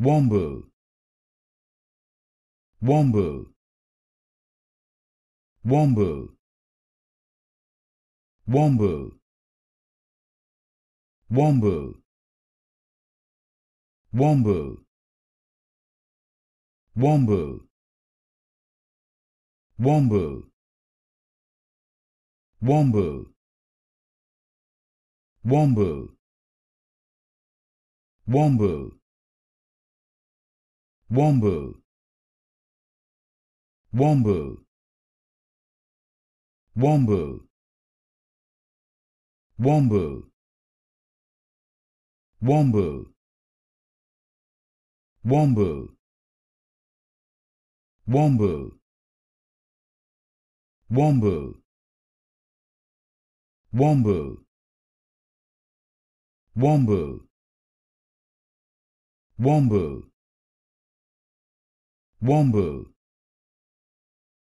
Womble. Womble. Womble. Womble. Womble. Womble. Womble. Womble. Womble. Womble. Womble. Womble. Womble. Womble. Womble. Womble. Womble. Womble. Womble. Womble. Womble. Womble. Womble